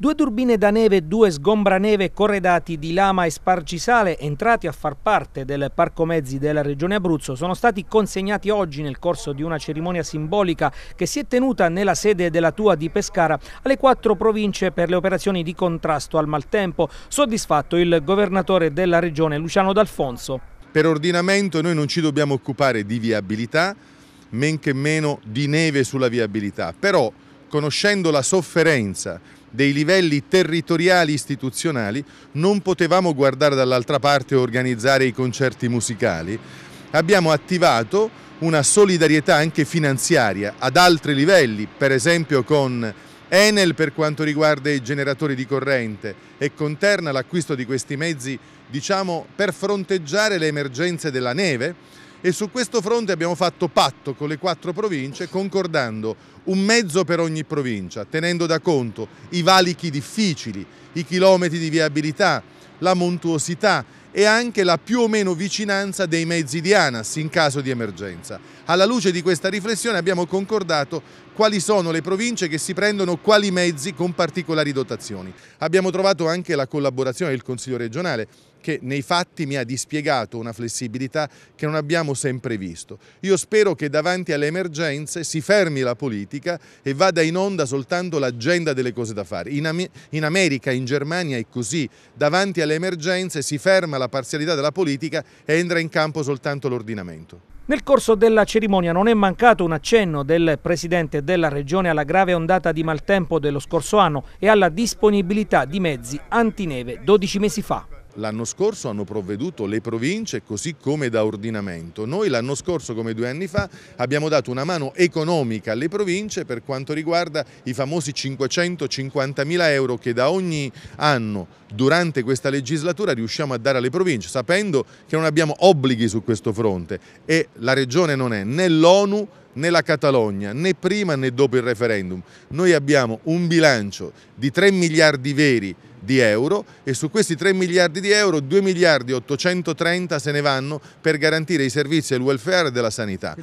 Due turbine da neve e due sgombraneve corredati di lama e sparcisale, entrati a far parte del parco mezzi della Regione Abruzzo, sono stati consegnati oggi nel corso di una cerimonia simbolica che si è tenuta nella sede della Tua di Pescara alle quattro province per le operazioni di contrasto al maltempo. Soddisfatto il governatore della Regione, Luciano D'Alfonso. Per ordinamento noi non ci dobbiamo occupare di viabilità, men che meno di neve sulla viabilità, però conoscendo la sofferenza dei livelli territoriali istituzionali, non potevamo guardare dall'altra parte e organizzare i concerti musicali. Abbiamo attivato una solidarietà anche finanziaria ad altri livelli, per esempio con Enel per quanto riguarda i generatori di corrente e con Terna l'acquisto di questi mezzi, diciamo, per fronteggiare le emergenze della neve, e su questo fronte abbiamo fatto patto con le quattro province concordando un mezzo per ogni provincia, tenendo da conto i valichi difficili, i chilometri di viabilità, la montuosità e anche la più o meno vicinanza dei mezzi di ANAS in caso di emergenza. Alla luce di questa riflessione abbiamo concordato quali sono le province che si prendono quali mezzi con particolari dotazioni. Abbiamo trovato anche la collaborazione del Consiglio regionale che nei fatti mi ha dispiegato una flessibilità che non abbiamo sempre visto. Io spero che davanti alle emergenze si fermi la politica e vada in onda soltanto l'agenda delle cose da fare. In, Am in America, in Germania è così, davanti alle emergenze si ferma la la parzialità della politica e entra in campo soltanto l'ordinamento. Nel corso della cerimonia non è mancato un accenno del Presidente della Regione alla grave ondata di maltempo dello scorso anno e alla disponibilità di mezzi antineve 12 mesi fa. L'anno scorso hanno provveduto le province così come da ordinamento. Noi l'anno scorso, come due anni fa, abbiamo dato una mano economica alle province per quanto riguarda i famosi 550 mila euro che da ogni anno durante questa legislatura riusciamo a dare alle province, sapendo che non abbiamo obblighi su questo fronte e la regione non è né l'ONU né la Catalogna, né prima né dopo il referendum. Noi abbiamo un bilancio di 3 miliardi veri di euro e su questi 3 miliardi di euro 2 miliardi 830 se ne vanno per garantire i servizi e il welfare della sanità.